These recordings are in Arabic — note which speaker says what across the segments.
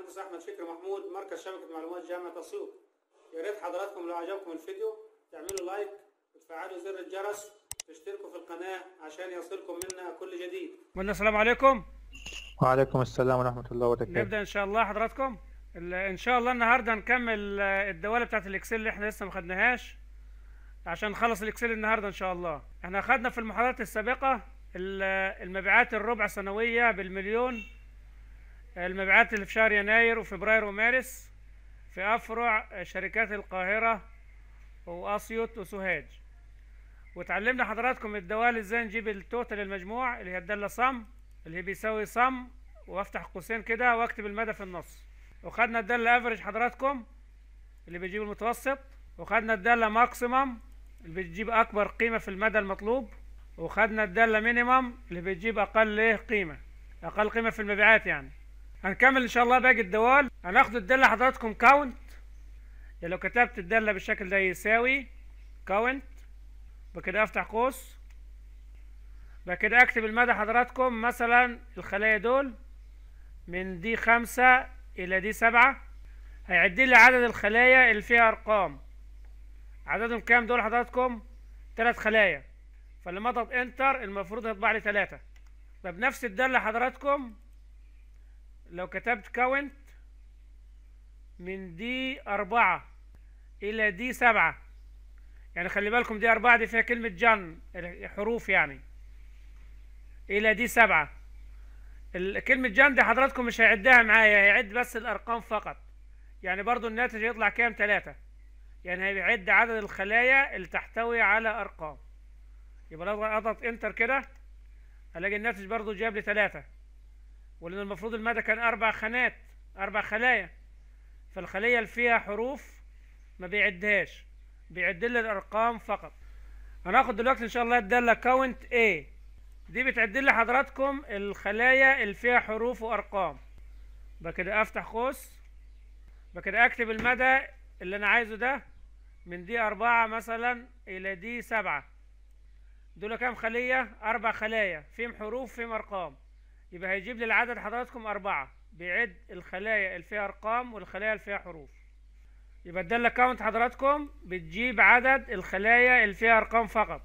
Speaker 1: المهندس احمد فكر محمود مركز شبكه معلومات جامعه اسيوط يا ريت حضراتكم لو عجبكم الفيديو تعملوا لايك وتفعلوا زر الجرس وتشتركوا في القناه عشان يصلكم منا كل جديد. قلنا السلام عليكم. وعليكم السلام ورحمه الله وبركاته. نبدا ان شاء الله حضراتكم ان شاء الله النهارده نكمل آه، الدواله بتاعت الاكسل اللي احنا لسه ما خدناهاش عشان نخلص الاكسل النهارده ان شاء الله. احنا خدنا في المحاضرات السابقه آه، المبيعات الربع سنويه بالمليون المبيعات اللي في شهر يناير وفبراير ومارس في أفرع شركات القاهرة وأسيوط وسوهاج وتعلمنا حضراتكم الدوال ازاي نجيب التوتال المجموع اللي هي الدالة صم اللي بيساوي صم وافتح قوسين كده واكتب المدى في النص وخدنا الدالة افريج حضراتكم اللي بيجيب المتوسط وخدنا الدالة ماكسيمم اللي بتجيب اكبر قيمة في المدى المطلوب وخدنا الدالة مينيمم اللي بتجيب اقل إيه، قيمة اقل قيمة في المبيعات يعني هنكمل ان شاء الله باقي الدوال هناخد الدالة حضراتكم كاونت يعني لو كتبت الدالة بالشكل ده يساوي كاونت بكده افتح قوس بكده اكتب المدى حضراتكم مثلا الخلايا دول من دي خمسة الى دي سبعة هيعدي لي عدد الخلايا اللي فيها ارقام عددهم كام دول حضراتكم تلات خلايا فلما اضغط انتر المفروض هيطبع لي تلاتة فبنفس الدالة حضراتكم لو كتبت كاونت من دي أربعة إلى دي سبعة يعني خلي بالكم دي أربعة دي فيها كلمة جن حروف يعني إلى دي سبعة كلمة جن دي حضراتكم مش هيعدها معايا هيعد بس الأرقام فقط يعني برضو الناتج هيطلع كام تلاتة يعني هيعد عدد الخلايا اللي تحتوي على أرقام يبقى لو أضغط انتر كده هلاقي الناتج برضو جاب لي تلاتة ولأن المفروض المادة كان أربع خانات أربع خلايا فالخلية اللي فيها حروف ما بيعدهاش بيعد لي الأرقام فقط هناخد دلوقتي إن شاء الله الدالة كاونت A دي بتعد لي حضراتكم الخلايا اللي فيها حروف وأرقام بكده أفتح قوس بكده أكتب المدى اللي أنا عايزه ده من دي أربعة مثلا إلى دي سبعة دول كام خلية؟ أربع خلايا فيهم حروف فيهم أرقام يبقى هيجيب لي العدد حضراتكم أربعة بيعد الخلايا اللي فيها أرقام والخلايا اللي فيها حروف يبقى الدالة كاونت حضراتكم بتجيب عدد الخلايا اللي فيها أرقام فقط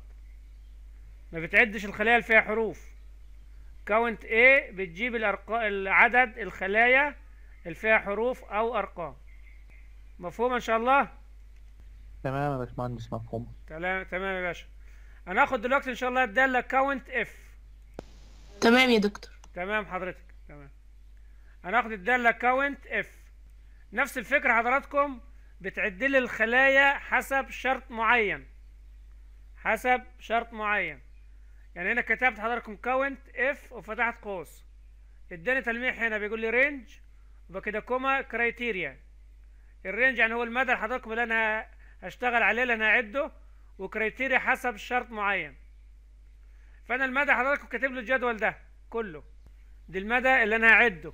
Speaker 1: ما بتعدش الخلايا اللي فيها حروف كاونت A بتجيب الأرقام عدد الخلايا اللي فيها حروف أو أرقام مفهوم إن شاء الله؟ تمام يا باشمهندس مفهوم تمام تمام يا باشا هناخد دلوقتي إن شاء الله الدالة كاونت F تمام يا دكتور تمام حضرتك تمام هناخد الداله كاونت اف نفس الفكره حضراتكم بتعد لي الخلايا حسب شرط معين حسب شرط معين يعني هنا كتبت حضراتكم كاونت اف وفتحت قوس اداني تلميح هنا بيقول لي رينج يبقى كده كوما كرايتيريا الرينج يعني هو المدى اللي حضراتكم اللي انا هشتغل عليه اللي انا هعده وكرايتيريا حسب شرط معين فانا المدى حضراتكم كاتب له الجدول ده كله دي المدى اللي انا هعده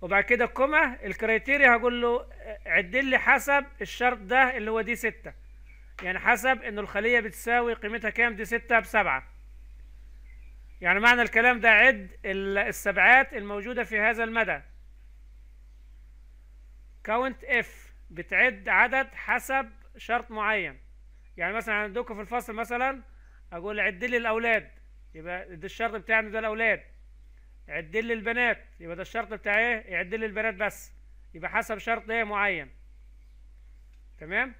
Speaker 1: وبعد كده كومة الكريتيريا هقول له عد لي حسب الشرط ده اللي هو دي 6 يعني حسب انه الخلية بتساوي قيمتها كام دي 6 بسبعة يعني معنى الكلام ده عد السبعات الموجودة في هذا المدى كاونت اف بتعد عدد حسب شرط معين يعني مثلا عندكم في الفصل مثلا اقول عد لي الاولاد يبقى ده الشرط بتاعنا ده الاولاد يعد لي البنات يبقى ده الشرط بتاع ايه يعد لي البنات بس يبقى حسب شرط ايه معين تمام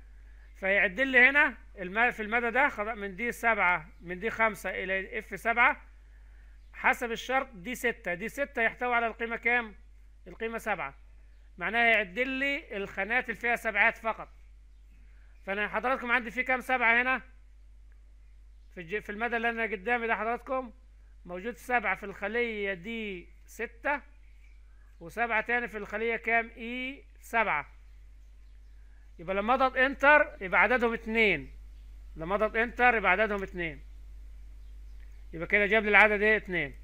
Speaker 1: فيعد لي هنا في المدى ده من دي سبعة من دي خمسة إلى اف سبعة حسب الشرط دي ستة دي ستة يحتوي على القيمة كام؟ القيمة سبعة معناها يعد لي الخانات اللي فيها سبعات فقط فأنا حضراتكم عندي في كام سبعة هنا؟ في في المدى اللي أنا قدامي ده حضراتكم موجود سبعة في الخلية دي ستة وسبعة تاني في الخلية كام اي e سبعة يبقى لما اضغط انتر يبقى عددهم اتنين لما اضغط انتر يبقى عددهم اتنين يبقى كده جاب لي العدد ايه اتنين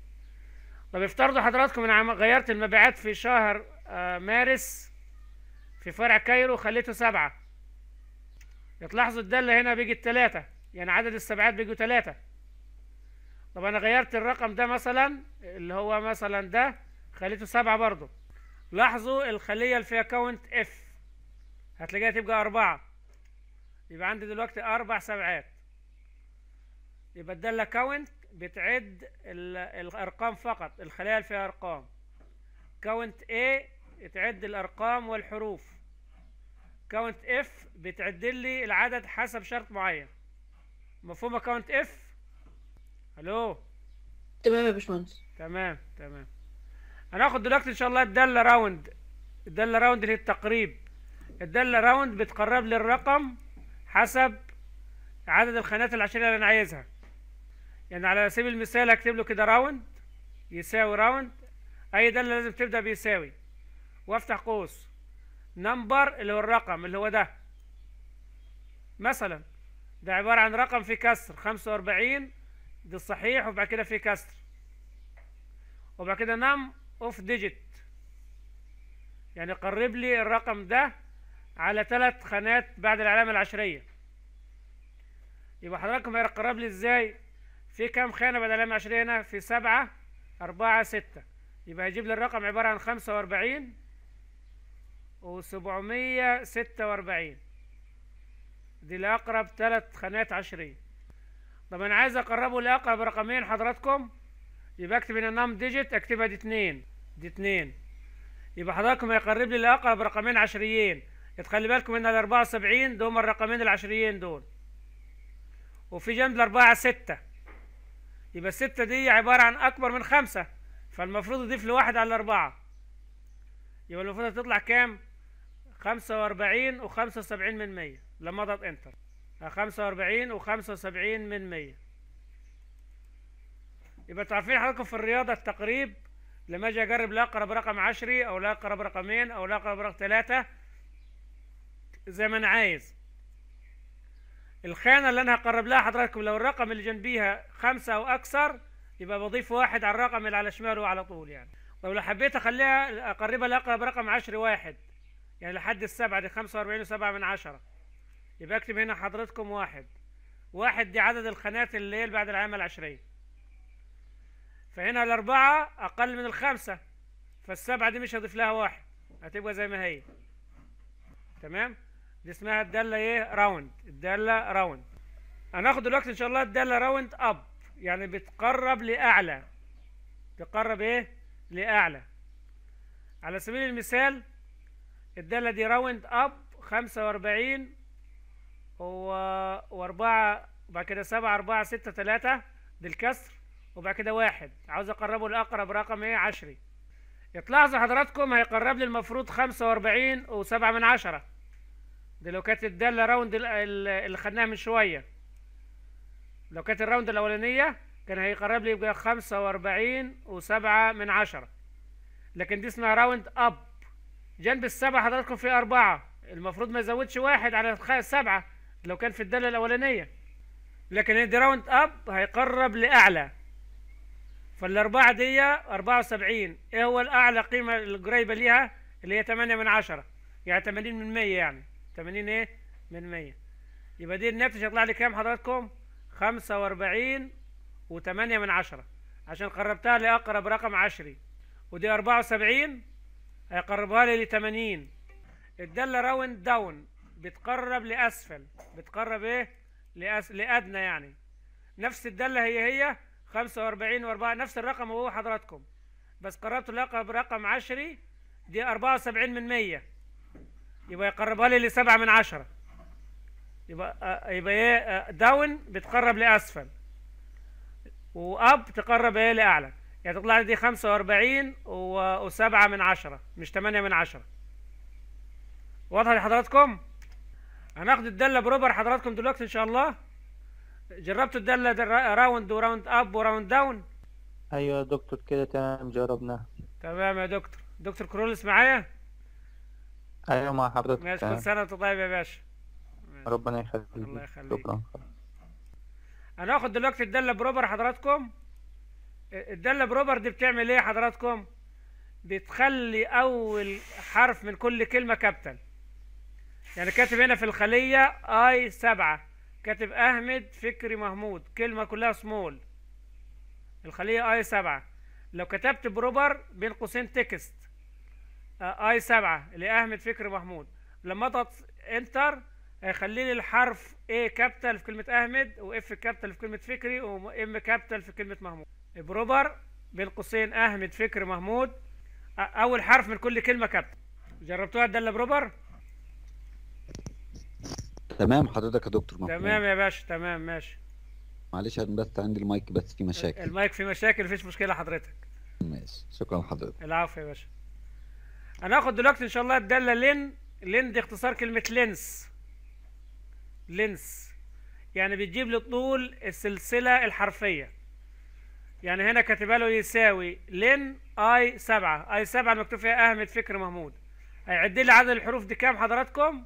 Speaker 1: طب افترضوا حضراتكم انا غيرت المبيعات في شهر آه، مارس في فرع كايرو خليته سبعة تلاحظوا الدالة هنا بيجي التلاتة يعني عدد السبعات بيجوا تلاتة طب انا غيرت الرقم ده مثلا اللي هو مثلا ده خليته سبعة برضو لاحظوا الخلية اللي فيها كاونت اف هتلاقيها تبقى اربعة يبقى عندي دلوقتي اربع سبعات يبقى الدالة كاونت بتعد الارقام فقط الخلية اللي فيها ارقام كاونت اي تعد الارقام والحروف كاونت اف بتعد لي العدد حسب شرط معين مفهوم كاونت اف؟ الو تمام يا باشمهندس تمام تمام هناخد دلوقتي ان شاء الله الداله راوند الداله راوند للتقريب الداله راوند بتقرب لي الرقم حسب عدد الخانات العشريه اللي انا عايزها يعني على سبيل المثال هكتب له كده راوند يساوي راوند اي داله لازم تبدا بيساوي وافتح قوس نمبر اللي هو الرقم اللي هو ده مثلا ده عباره عن رقم في كسر 45 دي الصحيح وبعد كده في كسر وبعد كده نم اوف ديجيت يعني قرب لي الرقم ده على ثلاث خانات بعد العلامة العشرية يبقى حضراتكم هيقرب لي ازاي في كام خانة بعد العلامة العشرية هنا في سبعة أربعة ستة يبقى هيجيب لي الرقم عبارة عن خمسة وأربعين وسبعمية ستة وأربعين دي لأقرب ثلاث خانات عشرية طب انا عايز اقربه لاقرب رقمين حضراتكم يبقى اكتب هنا نام ديجيت اكتبها دي اتنين دي اتنين يبقى حضراتكم هيقرب لي لاقرب رقمين عشريين تخلي بالكم ان ال 74 دول هم الرقمين العشريين دول وفي جنب الاربعه سته يبقى السته دي عباره عن اكبر من خمسه فالمفروض اضيف لي واحد على الاربعه يبقى المفروض هتطلع كام؟ خمسة واربعين وخمسة وسبعين من مية لما اضغط انتر خمسة وأربعين وخمسة وسبعين من مية يبقى انتوا عارفين حضراتكم في الرياضة التقريب لما أجي أجرب لا أقرب رقم عشري أو لا أقرب رقمين أو لا أقرب رقم ثلاثة زي ما أنا عايز الخانة اللي أنا هقرب لها حضراتكم لو الرقم اللي جنبيها خمسة أو أكثر يبقى بضيف واحد على الرقم اللي على شماله على طول يعني طب لو حبيت أخليها أقربها لأقرب رقم عشري واحد يعني لحد السبعة دي خمسة وأربعين وسبعة من عشرة يبقى اكتب هنا حضرتكم واحد واحد دي عدد الخانات اللي هي بعد العامة العشرية فهنا الأربعة أقل من الخمسة فالسبعة دي مش هضيف لها واحد هتبقى زي ما هي تمام دي اسمها الدالة ايه راوند الدالة راوند هناخد دلوقتي ان شاء الله الدالة راوند اب يعني بتقرب لأعلى تقرب ايه لأعلى على سبيل المثال الدالة دي راوند اب خمسة وأربعين هو واربعة وبعد كده سبعة أربعة ستة تلاتة بالكسر وبعد كده واحد عاوز أقربه لأقرب رقم إيه عشري تلاحظوا حضراتكم هيقرب لي المفروض خمسة وأربعين وسبعة من عشرة دي لو كانت الدالة راوند اللي خدناها من شوية لو كانت الراوند الأولانية كان هيقرب لي خمسة وأربعين وسبعة من عشرة لكن دي اسمها راوند أب جنب السبعة حضراتكم في أربعة المفروض ما يزودش واحد على السبعة لو كان في الدالة الأولانية لكن هنا دي راوند أب هيقرب لأعلى فالأربعة دي أربعة وسبعين إيه هو الأعلى قيمة القريبة ليها اللي هي تمانية من عشرة يعني تمانين من مية يعني تمانين إيه من مية يبقى دي الناتج هيطلع لي كام حضراتكم خمسة وأربعين وتمانية من عشرة عشان قربتها لأقرب رقم عشري ودي أربعة وسبعين هيقربها لي لتمانين الدالة راوند داون بتقرب لأسفل بتقرب إيه لأس... لأدنى يعني نفس الدالة هي هي 45 و4 نفس الرقم هو حضراتكم بس قربت لقب رقم عشري دي 74 من 100 يبقى يقربها لي ل 7 من 10 يبقى آه، يبقى ايه آه، داون بتقرب لأسفل وأب تقرب ايه لأعلى يعني تطلع لي دي 45 و7 من 10 مش 8 من 10 واضحة لحضراتكم؟ هناخد الدالة بروبر حضراتكم دلوقتي ان شاء الله جربتوا الدالة راوند وراوند اب وراوند داون ايوه يا دكتور كده تمام جربناها تمام يا دكتور دكتور كرولس معايا ايوه مع حضرتك ماشي كل سنه وانت طيب يا باشا ربنا يخليك الله يخليك شكرا هناخد دلوقتي الداله بروبر حضراتكم الداله بروبر دي بتعمل ايه حضراتكم بتخلي اول حرف من كل كلمه كابيتال يعني كاتب هنا في الخلية اي سبعة كاتب احمد فكري محمود كلمة كلها سمول الخلية اي سبعة لو كتبت بروبر بين قوسين تكست آه، اي سبعة لاحمد فكري محمود لما اضغط انتر هيخلي لي الحرف A كابيتال في كلمة أحمد وإف كابيتال في كلمة فكري وإم كابيتال في كلمة محمود. بروبر بين قوسين أحمد فكري محمود أول حرف من كل كلمة كابيتال. جربتوها الدالة بروبر؟ تمام حضرتك يا دكتور مفهوم تمام يا باشا تمام ماشي معلش انا بس عندي المايك بس في مشاكل المايك في مشاكل مفيش مشكله حضرتك ماشي شكرا لحضرتك العفو يا باشا هناخد دلوقتي ان شاء الله الداله لين لين دي اختصار كلمه لينس لينس يعني بتجيب لي طول السلسله الحرفيه يعني هنا كاتبه له يساوي لين اي 7 اي 7 مكتوب فيها احمد فكر محمود هيعد لي عدد الحروف دي كام حضراتكم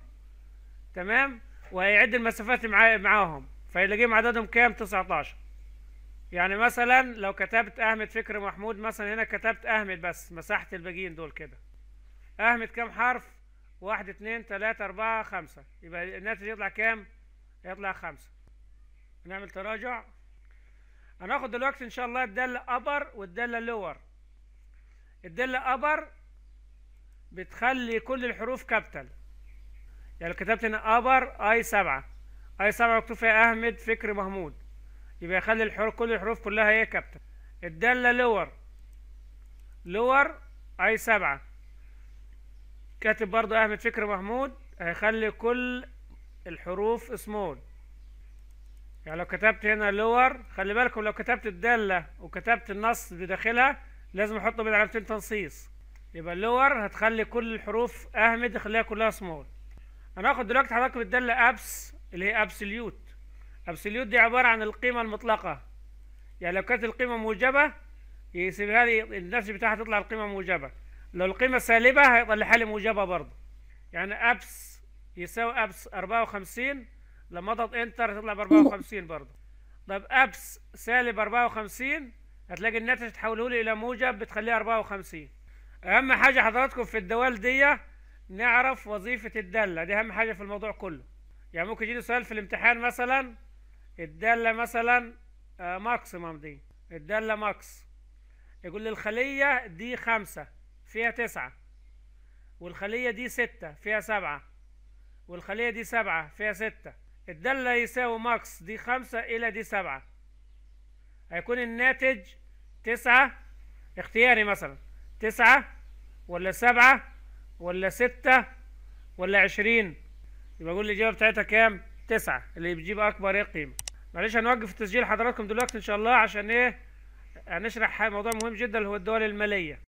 Speaker 1: تمام ويعد المسافات اللي معاهم فيلاقيهم عددهم كام 19 يعني مثلا لو كتبت احمد فكر محمود مثلا هنا كتبت احمد بس مساحه الباقيين دول كده احمد كام حرف واحد 2 3 اربعة خمسة يبقى الناتج يطلع كام يطلع خمسة نعمل تراجع هناخد دلوقتي ان شاء الله الدالة ابر والدالة لور الدالة ابر بتخلي كل الحروف كابيتال يعني لو كتبت هنا ابر اي 7 اي 7 مكتوب فيها احمد فكر محمود يبقى يخلي الحروف كل الحروف كلها هي كابتن الداله لور لور اي 7 كاتب برضه احمد فكر محمود هيخلي كل الحروف سمول يعني لو كتبت هنا لور خلي بالكم لو كتبت الداله وكتبت النص بداخلها لازم احطه بين علامتين تنصيص يبقى اللور هتخلي كل الحروف اهمد تخليها كلها سمول هناخد دلوقتي حضراتكم الداله ابس اللي هي ابسوليوت ابسوليوت دي عباره عن القيمه المطلقه يعني لو كانت القيمه موجبه يسيب هذه الناتج بتاعها تطلع القيمه موجبه لو القيمه سالبه هيطلعها لي موجبه برضه يعني ابس يساوي ابس 54 لما اضغط انتر تطلع ب 54 برضه طب ابس سالب 54 هتلاقي الناتج تحوله لي الى موجب بتخليه 54 اهم حاجه حضراتكم في الدوال دي نعرف وظيفة الدالة دي أهم حاجة في الموضوع كله يعني ممكن يجيني سؤال في الامتحان مثلا الدالة مثلا آه ماكسيمم دي الدالة ماكس يقول لي الخلية دي خمسة فيها تسعة والخلية دي ستة فيها سبعة والخلية دي سبعة فيها ستة الدالة يساوي ماكس دي خمسة إلى دي سبعة هيكون الناتج تسعة اختياري مثلا تسعة ولا سبعة ولا ستة ولا عشرين يبقى قول الإجابة بتاعتها كام؟ تسعة اللي بتجيب أكبر إيه قيمة معلش هنوقف التسجيل حضراتكم دلوقتي إن شاء الله عشان إيه هنشرح موضوع مهم جدا اللي هو الدول المالية